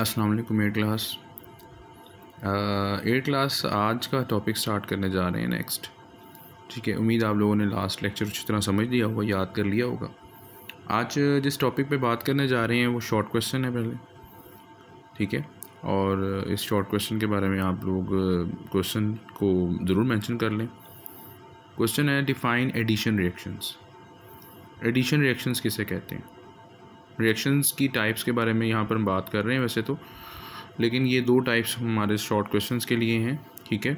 Aslam eight class eight class आज का topic start करने जा रहे हैं नेक्स्ट ठीक है उम्मीद आप लोगों ने लास्ट लेक्चर अच्छी तरह समझ लिया होगा याद कर लिया होगा आज uh, जिस टॉपिक पे बात करने जा रहे हैं वो शॉर्ट क्वेश्चन है पहले ठीक है और uh, इस शॉर्ट क्वेश्चन के बारे में आप लोग क्वेश्चन uh, को ज़रूर मैंशन कर लें क्वेश्चन है define addition reactions addition reactions किसे कहते हैं रिएक्शंस की टाइप्स के बारे में यहाँ पर हम बात कर रहे हैं वैसे तो लेकिन ये दो टाइप्स हमारे शॉर्ट क्वेश्चन के लिए हैं ठीक है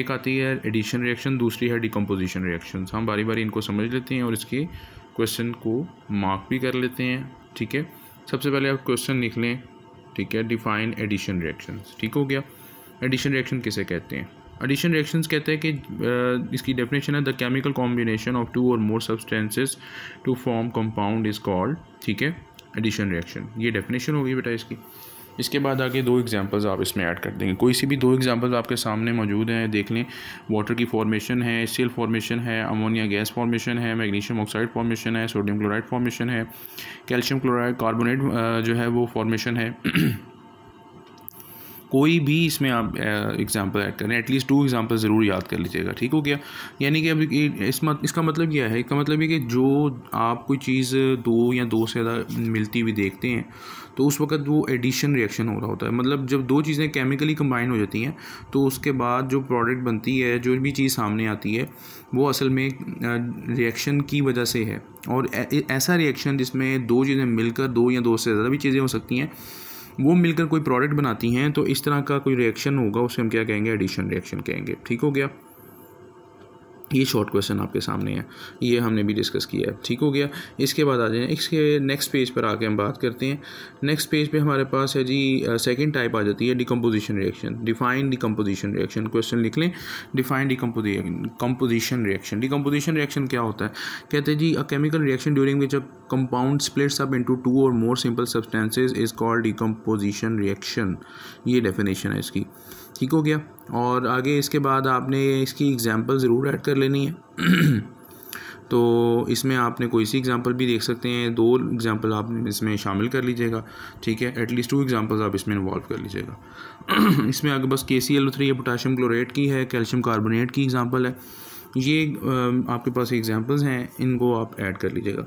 एक आती है एडिशन रिएक्शन दूसरी है डिकम्पोजिशन रिएक्शन हम बारी बारी इनको समझ लेते हैं और इसके क्वेश्चन को मार्क भी कर लेते हैं ठीक है सबसे पहले आप क्वेश्चन लिख लें ठीक है डिफाइन एडिशन रिएक्शन ठीक हो गया एडिशन रिएक्शन किसे कहते हैं एडिशन रिएक्शन कहते हैं कि इसकी डेफिनेशन है the chemical combination of two or more substances to form compound is called ठीक है एडिशन रिएक्शन ये डेफिनेशन होगी बेटा इसकी इसके बाद आगे दो एग्जांपल्स आप इसमें ऐड कर देंगे कोई सी भी दो एग्जांपल्स आपके सामने मौजूद हैं देख लें वाटर की फॉर्मेशन है सील फॉर्मेशन है अमोनिया गैस फॉर्मेशन है मैग्नीशियम ऑक्साइड फॉर्मेशन है सोडियम क्लोराइड फॉर्मेशन है कैल्शियम क्लोराइड कार्बोनेट जो है वो फॉर्मेशन है कोई भी इसमें आप एग्जांपल ऐड करें एटलीस्ट टू एग्जाम्पल ज़रूर याद कर लीजिएगा ठीक हो गया यानी कि अब इस मत, इसका मतलब क्या है इसका मतलब ये कि जो आप कोई चीज़ दो या दो से ज़्यादा मिलती हुई देखते हैं तो उस वक्त वो एडिशन रिएक्शन हो रहा होता है मतलब जब दो चीज़ें केमिकली कंबाइन हो जाती हैं तो उसके बाद जो प्रोडक्ट बनती है जो भी चीज़ सामने आती है वो असल में रिएक्शन की वजह से है और ऐसा रिएक्शन जिसमें दो चीज़ें मिलकर दो या दो से ज़्यादा भी चीज़ें हो सकती हैं वो मिलकर कोई प्रोडक्ट बनाती हैं तो इस तरह का कोई रिएक्शन होगा उसे हम क्या कहेंगे एडिशन रिएक्शन कहेंगे ठीक हो गया ये शॉर्ट क्वेश्चन आपके सामने है ये हमने भी डिस्कस किया है ठीक हो गया इसके बाद आ जाए इसके नेक्स्ट पेज पर आके हम बात करते हैं नेक्स्ट पेज पे हमारे पास है जी सेकंड टाइप आ जाती है decomposition reaction define decomposition reaction question लिख लें define decomposition reaction decomposition reaction क्या होता है कहते हैं जी a chemical reaction during which a compound splits up into two or more simple substances is called decomposition reaction ये डेफिनेशन है इसकी ठीक हो गया और आगे इसके बाद आपने इसकी एग्ज़ाम्पल ज़रूर ऐड कर लेनी है तो इसमें आपने कोई सी एग्ज़ाम्पल भी देख सकते हैं दो एग्ज़ाम्पल आप इसमें शामिल कर लीजिएगा ठीक है एटलीस्ट टू एग्ज़ाम्पल्स आप इसमें इन्वॉल्व कर लीजिएगा इसमें अगर बस K C L three potassium chlorate की है कैल्शियम कार्बोनेट की एग्ज़ाम्पल है ये आपके पास एग्जांपल्स हैं इनको आप ऐड कर लीजिएगा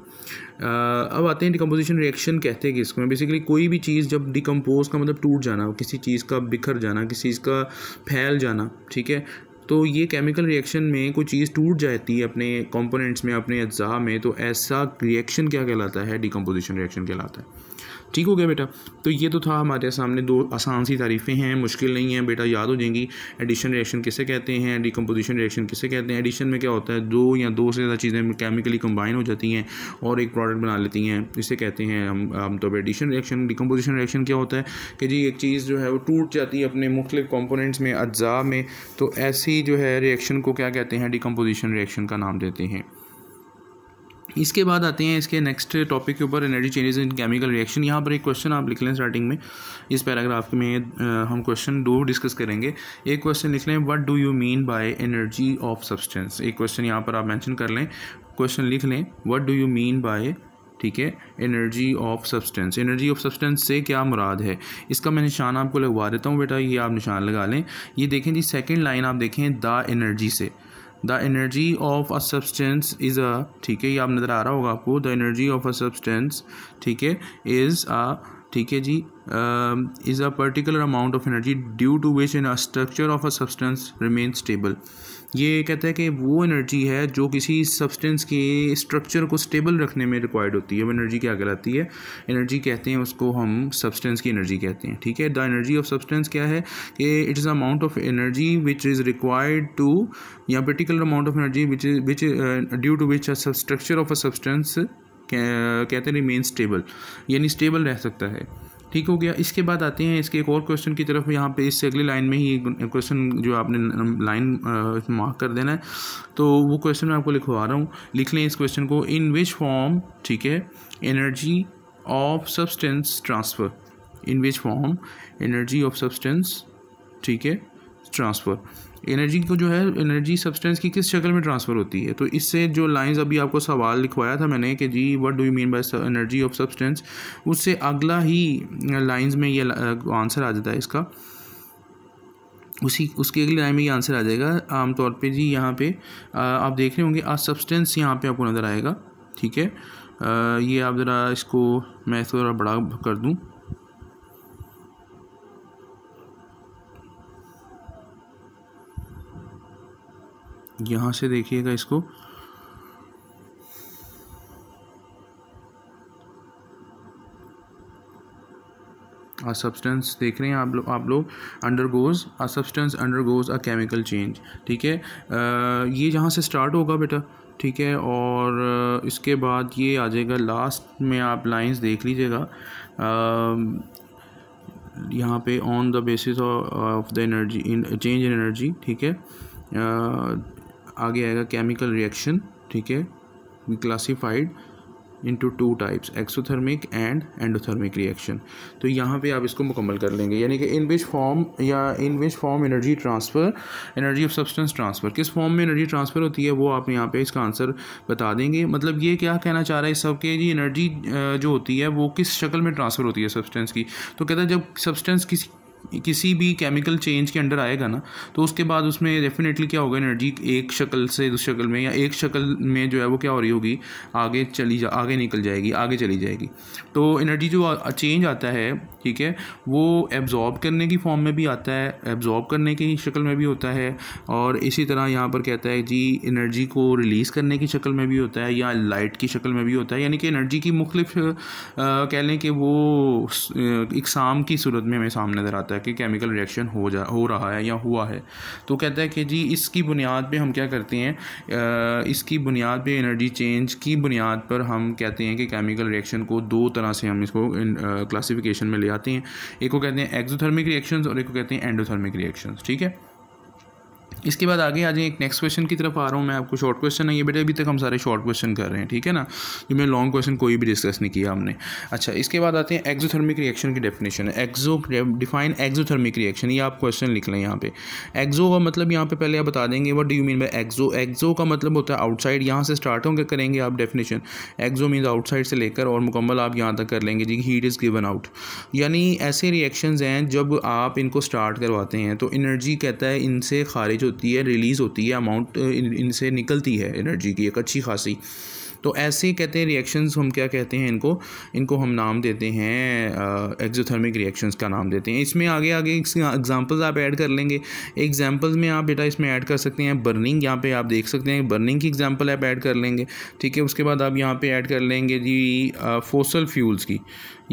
अब आते हैं डिकम्पोजिशन रिएक्शन कहते हैं कि इसको बेसिकली कोई भी चीज़ जब डिकम्पोज का मतलब टूट जाना किसी चीज़ का बिखर जाना किसी चीज़ का फैल जाना ठीक है तो ये केमिकल रिएक्शन में कोई चीज़ टूट जाती है अपने कंपोनेंट्स में अपने अज्जा में तो ऐसा रिएक्शन क्या कहलाता है डिकम्पोजिशन रिएक्शन कहलाता है ठीक हो गया बेटा तो ये तो था हमारे सामने दो आसान सी तारीफ़ें हैं मुश्किल नहीं है बेटा याद हो जाएंगी एडिशन रिएक्शन किसे कहते हैं डिकम्पोजिशन रिएक्शन किसे कहते हैं एडिशन में क्या होता है दो या दो से ज़्यादा चीज़ें केमिकली कम्बाइन हो जाती हैं और एक प्रोडक्ट बना लेती हैं इसे कहते हैं हम आमतौर पर एडिशन रिएक्शन डिकम्पोजिशन रिएक्शन क्या होता है कि जी एक चीज़ जो है वो टूट जाती है अपने मुख्तु कॉम्पोनेंट्स में अज्जा में तो ऐसी जो है रिएक्शन को क्या कहते हैं डिकम्पोजिशन रिएक्शन का नाम देते हैं इसके बाद आते हैं इसके नेक्स्ट टॉपिक के ऊपर energy changes in chemical reaction यहाँ पर एक क्वेश्चन आप लिख लें स्टार्टिंग में इस पैराग्राफ में हम क्वेश्चन दो डिस्कस करेंगे एक क्वेश्चन लिख लें what do you mean by energy of substance एक क्वेश्चन यहाँ पर आप मेंशन कर लें क्वेश्चन लिख लें what do you mean by ठीक है energy of substance energy of substance से क्या मुराद है इसका मैं निशान आपको लगवा देता हूँ बेटा ये आप निशान लगा लें ये देखें जी सेकेंड लाइन आप देखें द एनर्जी से the energy of a substance is a ठीक है ये आप नज़र आ रहा होगा आपको the energy of a substance ठीक है इज़ अ ठीक है जी is a particular amount of energy due to which in a structure of a substance remain stable ये कहता है कि वो एनर्जी है जो किसी सब्सटेंस के स्ट्रक्चर को स्टेबल रखने में रिक्वायर्ड होती है वो एनर्जी क्या कहलाती है एनर्जी कहते हैं उसको हम सब्सटेंस की एनर्जी कहते हैं ठीक है द एनर्जी ऑफ सब्सटेंस क्या है कि it is amount of energy which is required to या particular amount of energy which is which due to which structure of a substance कहते हैं रिमेन स्टेबल यानी स्टेबल रह सकता है ठीक हो गया इसके बाद आते हैं इसके एक और क्वेश्चन की तरफ यहाँ पे इससे अगली लाइन में ही क्वेश्चन जो आपने लाइन मार्क कर देना है तो वो क्वेश्चन मैं आपको लिखवा रहा हूँ लिख लें इस क्वेश्चन को इन विच फॉर्म ठीक है energy of substance transfer in which form energy of substance ठीक है ट्रांसफ़र एनर्जी को जो है एनर्जी सब्सटेंस की किस शक्ल में ट्रांसफ़र होती है तो इससे जो लाइंस अभी आपको सवाल लिखवाया था मैंने कि जी what do you mean by energy of substance उससे अगला ही लाइंस में ये आंसर आ जाता है इसका उसी उसके अगले लाइन में ये आंसर आ जाएगा आमतौर पे जी यहाँ पे आ, आप देख रहे होंगे आज सब्सटेंस यहाँ पे आपको नज़र आएगा ठीक है आ, ये आप ज़रा इसको मैं थोड़ा बड़ा कर दूँ यहाँ से देखिएगा इसको a सब्सटेंस देख रहे हैं आप लोग आप लोग undergoes a substance undergoes a chemical change ठीक है ये यहाँ से स्टार्ट होगा बेटा ठीक है और इसके बाद ये आ जाएगा लास्ट में आप लाइंस देख लीजिएगा यहाँ पे on the basis of the energy change in energy ठीक है आगे आएगा केमिकल रिएक्शन ठीक है classified into two types exothermic and endothermic reaction तो यहाँ पे आप इसको मुकम्मल कर लेंगे यानी कि इन विच फॉर्म या in which form energy transfer energy of substance transfer किस फॉर्म में एनर्जी ट्रांसफ़र होती है वो आप यहाँ पे इसका आंसर बता देंगे मतलब ये क्या कहना चाह रहा है इस सब के जी एनर्जी जो होती है वो किस शक्ल में ट्रांसफ़र होती है सब्सटेंस की तो कहता है जब सब्सटेंस किसी किसी भी केमिकल चेंज के अंडर आएगा ना तो उसके बाद उसमें डेफिनेटली क्या होगा एनर्जी एक शक्ल से दूसरी शक्ल में या एक शक्ल में जो है वो क्या हो रही होगी आगे चली जा आगे निकल जाएगी आगे चली जाएगी तो एनर्जी जो चेंज आता है ठीक है वो एब्ज़ॉर्ब करने की फॉर्म में भी आता है एब्ज़ॉर्ब करने की शक्ल में भी होता है और इसी तरह यहाँ पर कहता है जी एनर्जी को रिलीज़ करने की शक्ल में भी होता है या लाइट की शक्ल में भी होता है यानी कि एनर्जी की मुख्तफ कह लें कि वो इकसाम की सूरत में हमें सामने नज़र आता है जाके केमिकल रिएक्शन हो जा हो रहा है या हुआ है तो कहता है कि जी इसकी बुनियाद पे हम क्या करते हैं इसकी बुनियाद पे एनर्जी चेंज की बुनियाद पर हम कहते हैं कि केमिकल रिएक्शन को दो तरह से हम इसको क्लासिफिकेशन में ले आते हैं एक को कहते हैं एक्जोथर्मिक रिएक्शन और एक को कहते हैं एंडोथर्मिक रिएक्शन ठीक है इसके बाद आगे आ जाए एक नेक्स्ट क्वेश्चन की तरफ आ रहा हूँ मैं आपको शॉर्ट क्वेश्चन है बेटे अभी तक हम सारे शॉर्ट क्वेश्चन कर रहे हैं ठीक है ना जो मैं लॉन्ग क्वेश्चन कोई भी डिस्कस नहीं किया हमने अच्छा इसके बाद आते हैं एक्जोथर्मिक रिएक्शन की definition exo define exothermic reaction ये आप क्वेश्चन लिख लें यहाँ पे एक्जो का मतलब यहाँ पे पहले आप बता देंगे what do you mean by exo exo का मतलब होता है आउटसाइड यहाँ से स्टार्ट होंगे करेंगे आप डेफिनेशन एक्जो मीन आउटसाइड से लेकर और मुकम्मल आप यहाँ तक कर लेंगे जी हीट इज़ गिवन आउट यानी ऐसे रिएक्शन हैं जब आप इनको स्टार्ट करवाते हैं तो एनर्जी कहता है इनसे खारिज होती है रिलीज़ होती है अमाउंट इन, इनसे निकलती है एनर्जी की एक अच्छी खासी तो ऐसे कहते हैं रिएक्शंस हम क्या कहते हैं इनको इनको हम नाम देते हैं एक्जोथर्मिक रिएक्शंस का नाम देते हैं इसमें आगे आगे एग्जांपल्स आप ऐड कर लेंगे एग्जांपल्स में आप बेटा इसमें ऐड कर सकते हैं बर्निंग यहाँ पे आप देख सकते हैं बर्निंग की एग्जांपल आप ऐड कर लेंगे ठीक है उसके बाद आप यहाँ पर ऐड कर लेंगे जी फोसल फ्यूल्स की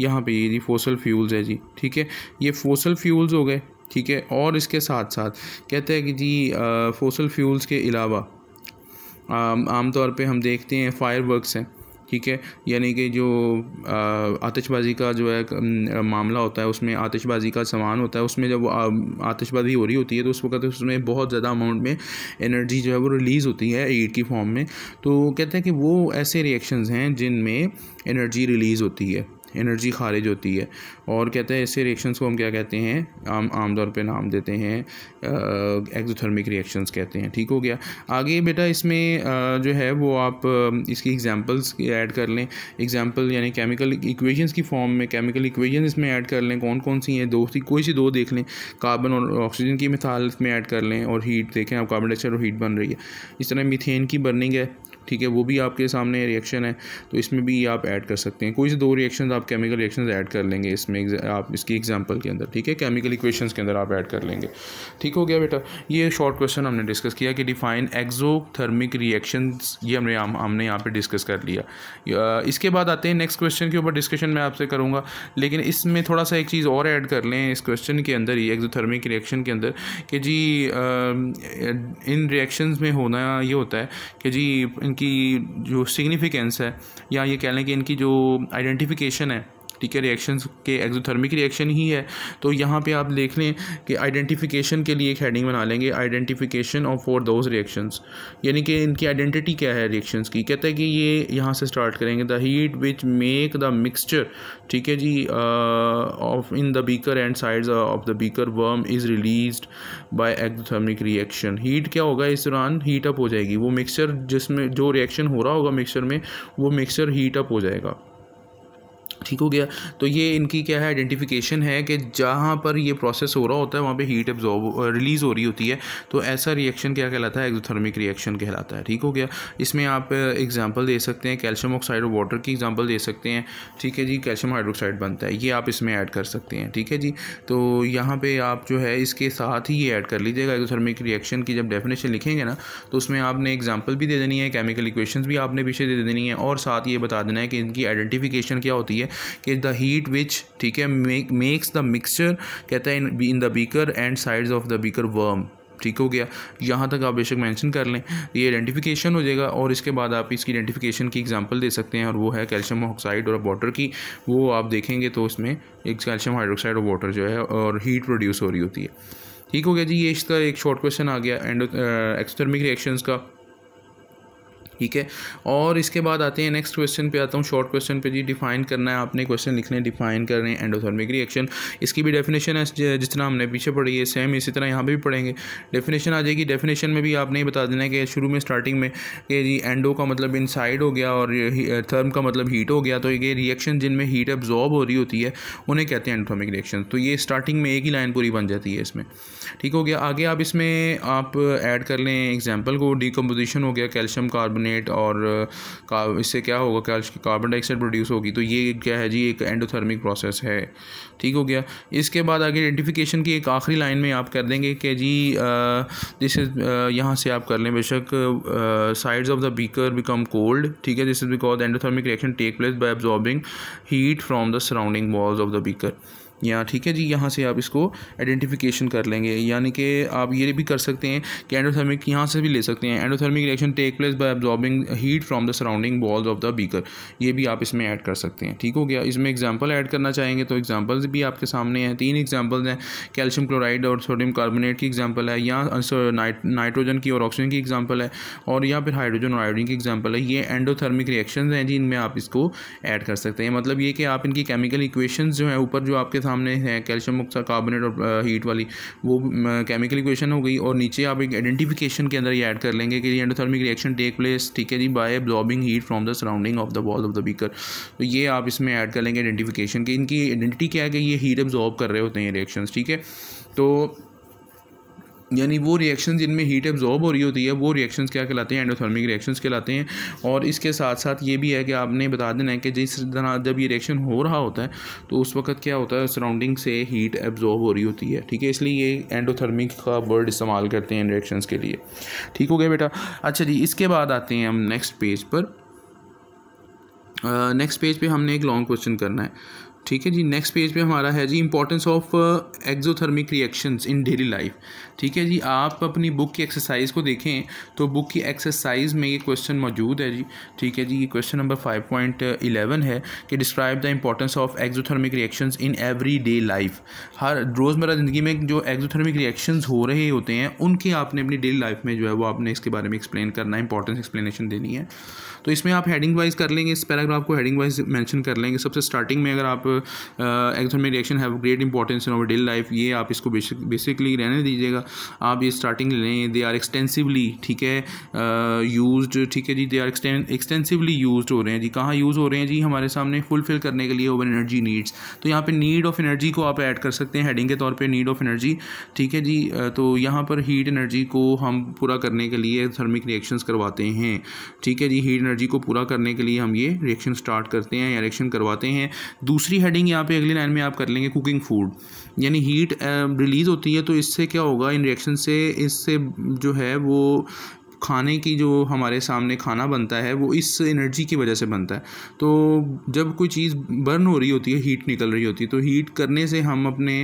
यहाँ पर ये जी फोसल फ्यूल्स है जी ठीक है ये फोसल फ्यूल्स हो गए ठीक है और इसके साथ साथ कहते हैं कि जी फोसल फ्यूल्स के अलावा आमतौर पे हम देखते हैं फायर वर्कस हैं ठीक है यानी कि जो आतिशबाज़ी का जो है मामला होता है उसमें आतिशबाज़ी का सामान होता है उसमें जब आतिशबाज़ी हो रही होती है तो उस वक्त उसमें बहुत ज़्यादा अमाउंट में एनर्जी जो है वो रिलीज़ होती है एड की फॉर्म में तो कहते हैं कि वो ऐसे रिएक्शंस हैं जिनमें एनर्जी रिलीज़ होती है एनर्जी खारिज होती है और कहते हैं ऐसे रिएक्शंस को हम क्या कहते हैं आम आमतौर पे नाम देते हैं एक्जोथर्मिक रिएक्शंस कहते हैं ठीक हो गया आगे बेटा इसमें आ, जो है वो आप इसकी एग्जांपल्स ऐड कर लें एग्जांपल यानी केमिकल इक्वेशंस की फॉर्म में केमिकल इक्वेशन इसमें ऐड कर लें कौन कौन सी हैं दो सी कोई सी दो देख लें कार्बन और ऑक्सीजन की मिसाल इसमें ऐड कर लें और हीट देखें आप कार्बन डाइऑक्साइड और हीट बन रही है इस तरह मिथेन की बर्निंग है ठीक है वो भी आपके सामने रिएक्शन है तो इसमें भी आप ऐड कर सकते हैं कोई से दो रिएक्शन आप केमिकल रिएक्शन ऐड कर लेंगे इसमें आप इसकी एग्जाम्पल के अंदर ठीक है केमिकल इक्वेशन के अंदर आप ऐड कर लेंगे ठीक हो गया बेटा ये शॉर्ट क्वेश्चन हमने डिस्कस किया कि डिफाइन एक्जोथर्मिक रिएक्शन ये हमने हमने यहाँ पर डिस्कस कर लिया इसके बाद आते हैं नेक्स्ट क्वेश्चन के ऊपर डिस्कशन मैं आपसे करूँगा लेकिन इसमें थोड़ा सा एक चीज़ और ऐड कर लें इस क्वेश्चन के अंदर ही एक्जोथर्मिक रिएक्शन के अंदर कि जी इन रिएक्शन में होना ये होता है कि जी इनकी जो सिग्निफिकेंस है या ये कह लें कि इनकी जो आइडेंटिफिकेशन है ठीक है रिएक्शंस के एक्जोथर्मिक रिएक्शन ही है तो यहाँ पे आप देख लें कि आइडेंटिफिकेशन के लिए एक हेडिंग बना लेंगे identification of for those reactions यानी कि इनकी आइडेंटिटी क्या है रिएक्शंस की कहते हैं कि ये यहाँ से स्टार्ट करेंगे the heat which make the mixture ठीक है जी of in the beaker and sides of the beaker warm is release by exothermic reaction heat क्या होगा इस दौरान हीटअप हो जाएगी वो मिक्सचर जिसमें जो रिएक्शन हो रहा होगा मिक्सचर में वो मिक्सचर हीटअप हो जाएगा ठीक हो गया तो ये इनकी क्या है आइडेंटिफिकेशन है कि जहाँ पर ये प्रोसेस हो रहा होता है वहाँ पे हीट एब्जॉर्ब रिलीज़ हो रही होती है तो ऐसा रिएक्शन क्या कहलाता है एक्जोथर्मिक रिएक्शन कहलाता है ठीक हो गया इसमें आप एग्जांपल uh, दे सकते हैं कैल्शियम ऑक्साइड और वाटर की एग्जांपल दे सकते हैं ठीक है जी कैल्शियम हाइड्रोक्साइड बनता है ये आप इसमें ऐड कर सकते हैं ठीक है जी तो यहाँ पर आप जो है इसके साथ ही ये ऐड कर लीजिएगा एक्जोथर्मिक रिएक्शन की जब डेफिनेशन लिखेंगे ना तो उसमें आपने एग्जाम्पल भी दे देनी है केमिकल इक्वेशन भी आपने पीछे दे देनी है और साथ ये बता देना है कि इनकी आइडेंटिफिकेशन क्या होती है कि द हीट विच ठीक है मेक मेक्स द मिक्सचर कहता है in the beaker and sides of the beaker warm ठीक हो गया यहाँ तक आप बेशक मेंशन कर लें ये आइडेंटिफिकेशन हो जाएगा और इसके बाद आप इसकी आइडेंटिफिकेशन की एग्जांपल दे सकते हैं और वो है कैल्शियम ऑक्साइड और वाटर की वो आप देखेंगे तो उसमें एक कैल्शियम हाइड्रोक्साइड और वाटर जो है और हीट प्रोड्यूस हो रही होती है ठीक हो गया जी ये इसका एक शॉर्ट क्वेश्चन आ गया एंड एक्सटर्मिक रिएक्शंस का ठीक है और इसके बाद आते हैं नेक्स्ट क्वेश्चन पे आता हूँ शॉर्ट क्वेश्चन पे जी डिफाइन करना है आपने क्वेश्चन लिखने डिफाइन कर रहे हैं एंडोथर्मिक रिएक्शन इसकी भी डेफिनेशन है जितना हमने पीछे पढ़ी है सेम इसी तरह यहाँ पर भी पढ़ेंगे डेफिनेशन आ जाएगी डेफिनेशन में भी आपने बता देना है कि शुरू में स्टार्टिंग में कि जी एंडो का मतलब इन हो गया और थर्म का मतलब हीट हो गया तो ये रिएक्शन जिनमें हीट एब्जॉर्ब हो रही होती है उन्हें कहते हैं एंडोथर्मिक रिएक्शन तो ये स्टार्टिंग में एक ही लाइन पूरी बन जाती है इसमें ठीक हो गया आगे आप इसमें आप ऐड कर लें एग्जाम्पल को डिकम्पोजिशन हो गया कैल्शियम कार्बोनेट कार्बोनेट और का, uh, इससे क्या होगा क्या कार्बन डाइऑक्साइड प्रोड्यूस होगी तो ये क्या है जी एक एंडोथर्मिक प्रोसेस है ठीक हो गया इसके बाद आगे आइडेंटिफिकेशन की एक आखिरी लाइन में आप कर देंगे कि जी दिस uh, इज uh, यहाँ से आप कर लें बेशक sides of the beaker become cold ठीक है this is because endothermic reaction take place by absorbing heat from the surrounding walls of the beaker या ठीक है जी यहाँ से आप इसको आइडेंटिफिकेशन कर लेंगे यानी कि आप ये भी कर सकते हैं कि एंडोथर्मिक यहाँ से भी ले सकते हैं endothermic reaction take place by absorbing heat from the surrounding walls of the beaker ये भी आप इसमें ऐड कर सकते हैं ठीक हो गया इसमें एग्जाम्पल ऐड करना चाहेंगे तो एग्जाम्पल्स भी आपके सामने हैं तीन एग्जाम्पल्स हैं कैल्शियम क्लोराइड और सोडियम कार्बोनेट की एग्जाम्पल है या नाइट्रोजन uh, की और ऑक्सीजन की एग्जाम्पल है और या फिर हाइड्रोजन और आयोडीन की एग्जाम्पल है ये एंडोथर्मिक रिएक्शन हैं जिनमें आप इसको ऐड कर सकते हैं मतलब ये कि आप इनकी केमिकल इक्वेशन जो हैं ऊपर जो आपके सामने हैं कैल्शियम कार्बोनेट और हीट वाली वो केमिकल इक्वेशन हो गई और नीचे आप एक आइडेंटिफिकेशन के अंदर ये ऐड कर लेंगे कि एंडोथर्मिक रिएक्शन टेक प्लेस ठीक है जी by absorbing heat from the surrounding of the wall of the beaker तो ये आप इसमें ऐड कर लेंगे आइडेंटिफिकेशन की इनकी आइडेंटिटी क्या है कि ये हीट एब्जॉर्ब कर रहे होते हैं रिएक्शन ठीक है तो यानी वो रिएक्शन जिनमें हीट एब्जॉर्ब हो रही होती है वो रिएक्शंस क्या कहलाते हैं एंडोथर्मिक रिएक्शंस कहलाते हैं और इसके साथ साथ ये भी है कि आपने बता देना है कि जिस तरह जब ये रिएक्शन हो रहा होता है तो उस वक्त क्या होता है सराउंडिंग से हीट एब्जॉर्ब हो रही होती है ठीक है इसलिए ये एंडोथर्मिक का वर्ड इस्तेमाल करते हैं रिएक्शन के लिए ठीक हो गया बेटा अच्छा जी इसके बाद आते हैं हम नेक्स्ट पेज पर नेक्स्ट पेज पर हमने एक लॉन्ग क्वेश्चन करना है ठीक है जी नेक्स्ट पेज पे हमारा है जी importance of exothermic reactions in daily life ठीक है जी आप अपनी बुक की एक्सरसाइज को देखें तो बुक की एक्सरसाइज में ये क्वेश्चन मौजूद है जी ठीक है जी ये question number five point eleven है कि describe the importance of exothermic reactions in every day life हर रोज़मर्रा ज़िंदगी में जो एक्जोथर्मिक रिएक्शंस हो रहे होते हैं उनके आपने अपनी डेली लाइफ में जो है वो आपने इसके बारे में एक्सप्लेन करना है इंपॉर्टेंस एक्सप्लेनेशन देनी है तो इसमें आप हेडिंग वाइज कर लेंगे इस पैराग्राफ को हेडिंग वाइज मैंशन कर लेंगे सबसे स्टार्टिंग में अगर आप exothermic reaction have great importance in over daily life ये आप इसको बेसिकली रहने दीजिएगा आप ये स्टार्टिंग लें दे आर एक्सटेंसिवली ठीक है यूज ठीक है जी दे आर एक्सटेंसिवली यूज हो रहे हैं जी कहाँ यूज़ हो रहे हैं जी हमारे सामने फुलफिल करने के लिए ओवर एनर्जी नीड्स तो यहाँ पर नीड ऑफ एनर्जी को आप ऐड कर सकते हैं हेडिंग के तौर पर नीड ऑफ एनर्जी ठीक है जी तो यहाँ पर हीट एनर्जी को हम पूरा करने के लिए थर्मिक रिएक्शंस करवाते हैं ठीक है जी हीट एनर्जी एनर्जी को पूरा करने के लिए हम ये रिएक्शन स्टार्ट करते हैं या रिएक्शन करवाते हैं दूसरी हेडिंग यहाँ पे अगली लाइन में आप कर लेंगे कुकिंग फूड यानी हीट रिलीज़ होती है तो इससे क्या होगा इन रिएक्शन से इससे जो है वो खाने की जो हमारे सामने खाना बनता है वो इस एनर्जी की वजह से बनता है तो जब कोई चीज़ बर्न हो रही होती है हीट निकल रही होती है तो हीट करने से हम अपने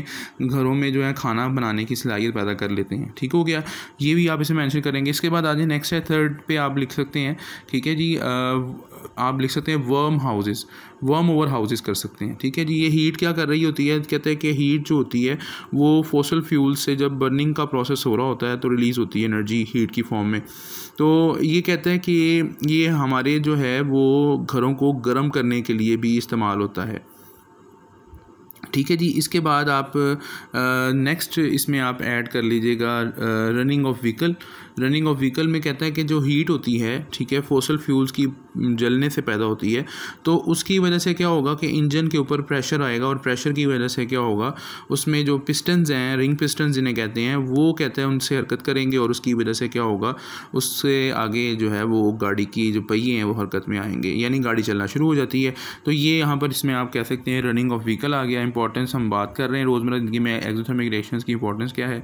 घरों में जो है खाना बनाने की सलाहियत पैदा कर लेते हैं ठीक हो गया ये भी आप इसे मैंशन करेंगे इसके बाद आज नेक्स्ट है थर्ड पर आप लिख सकते हैं ठीक है जी आप लिख सकते हैं warm houses warm over houses कर सकते हैं ठीक है जी ये हीट क्या कर रही होती है कहते हैं कि हीट जो होती है वो फोसल फ्यूल से जब बर्निंग का प्रोसेस हो रहा होता है तो रिलीज़ होती है एनर्जी हीट की फॉर्म में तो ये कहते हैं कि ये हमारे जो है वो घरों को गर्म करने के लिए भी इस्तेमाल होता है ठीक है जी इसके बाद आप नेक्स्ट इसमें आप ऐड कर लीजिएगा running of vehicle running of vehicle में कहता है कि जो हीट होती है ठीक है फोसल फ्यूल्स की जलने से पैदा होती है तो उसकी वजह से क्या होगा कि इंजन के ऊपर प्रेशर आएगा और प्रेशर की वजह से क्या होगा उसमें जो पिस्टन्स हैं रिंग पिस्टन जिन्हें कहते हैं वो कहते हैं उनसे हरकत करेंगे और उसकी वजह से क्या होगा उससे आगे जो है वो गाड़ी की जो पहिए हैं वो हरकत में आएंगे यानी गाड़ी चलना शुरू हो जाती है तो ये यहाँ पर इसमें आप कह सकते हैं रनिंग ऑफ व्हीकल आ गया इंपॉर्टेंस हम बात कर रहे हैं रोज़मर्रा ज़िंदगी में एक्जोथमिक रिएक्शन की इंपॉर्टेंस क्या है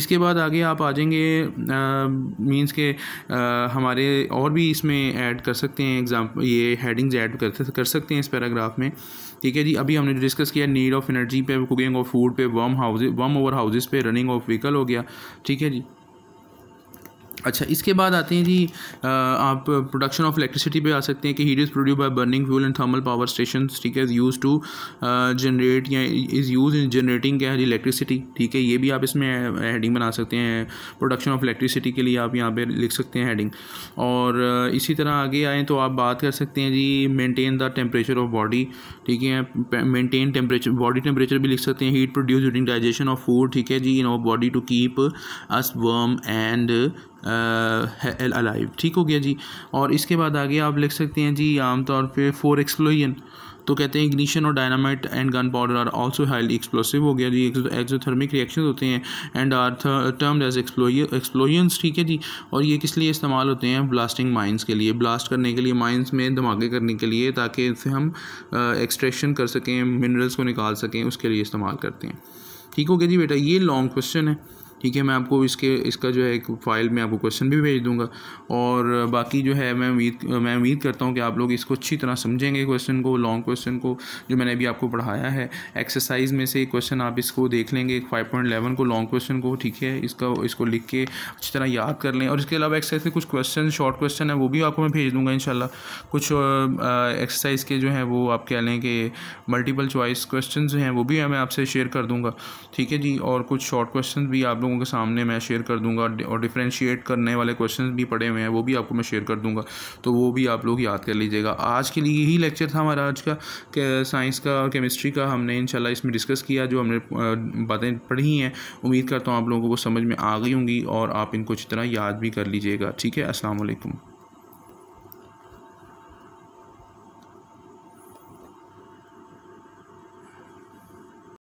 इसके बाद आगे आप आ जाएंगे मीन्स के आ, हमारे और भी इसमें ऐड कर सकते हैं सकते हैं एग्जाम ये हेडिंग्स ऐड कर, कर सकते हैं इस पैराग्राफ में ठीक है जी अभी हमने डिस्कस किया नीड ऑफ एनर्जी पे कुकिंग ऑफ फूड पे warm house warm over houses पे रनिंग ऑफ व्हीकल हो गया ठीक है जी अच्छा इसके बाद आते हैं जी आप प्रोडक्शन ऑफ इलेक्ट्रिसिटी पे आ सकते हैं कि heat is produce by burning fuel and thermal power station ठीक है यूज़ टू जनरेट या इज़ यूज इन जनरेटिंग क्या है इलेक्ट्रिसिटी ठीक है ये भी आप इसमें हेडिंग बना सकते हैं प्रोडक्शन ऑफ इलेक्ट्रिसिटी के लिए आप यहाँ पर लिख सकते हैं हेडिंग और इसी तरह आगे आएँ तो आप बात कर सकते हैं जी maintain the temperature of body ठीक है मेनटेन टेम्परेचर बॉडी टेम्परेचर भी लिख सकते हैं heat produce during digestion of food ठीक है जी in of body to keep us warm and L alive ठीक हो गया जी और इसके बाद आगे आप लिख सकते हैं जी आमतौर पे फोर एक्सप्लोजन तो कहते हैं इग्निशन और dynamite and gunpowder are also highly explosive हो गया जी एक्सोथर्मिक रिएक्शन होते हैं and are term as explosions ठीक है जी और ये किस लिए इस्तेमाल होते हैं ब्लास्टिंग माइंस के लिए ब्लास्ट करने के लिए माइंस में धमाके करने के लिए ताकि इससे हम एक्सट्रैक्शन कर सकें मिनरल्स को निकाल सकें उसके लिए इस्तेमाल करते हैं ठीक हो गया जी बेटा ये लॉन्ग क्वेश्चन है ठीक है मैं आपको इसके इसका जो है एक फ़ाइल में आपको क्वेश्चन भी भेज दूँगा और बाकी जो है मैं उम्मीद मैं उम्मीद करता हूँ कि आप लोग इसको अच्छी तरह समझेंगे क्वेश्चन को लॉन्ग क्वेश्चन को जो मैंने अभी आपको पढ़ाया है एक्सरसाइज में से क्वेश्चन आप इसको देख लेंगे फाइव पॉइंट एलेवन को लॉन्ग क्वेश्चन को ठीक है इसका इसको लिख के अच्छी तरह याद कर लें और इसके अलावा एक्सरसाइज के कुछ क्वेश्चन शॉर्ट क्वेश्चन है वो भी आपको मैं भेज दूंगा इन कुछ एक्सरसाइज के जो हैं वो आप कह लें कि मल्टीपल चॉइस क्वेश्चन हैं वो भी मैं आपसे शेयर कर दूँगा ठीक है जी और कुछ शॉर्ट क्वेश्चन भी आप लोग लोगों के सामने मैं शेयर कर दूंगा और डिफ्रेंशिएट करने वाले क्वेश्चन भी पड़े हुए हैं वो भी आपको मैं शेयर कर दूंगा तो वो भी आप लोग याद कर लीजिएगा आज के लिए यही लेक्चर था हमारा आज का साइंस का और केमिस्ट्री का हमने इनशाला इसमें डिस्कस किया जो हमने बातें पढ़ी हैं उम्मीद करता हूँ आप लोगों को समझ में आ गई होंगी और आप इनको अच्छी तरह याद भी कर लीजिएगा ठीक है असलकम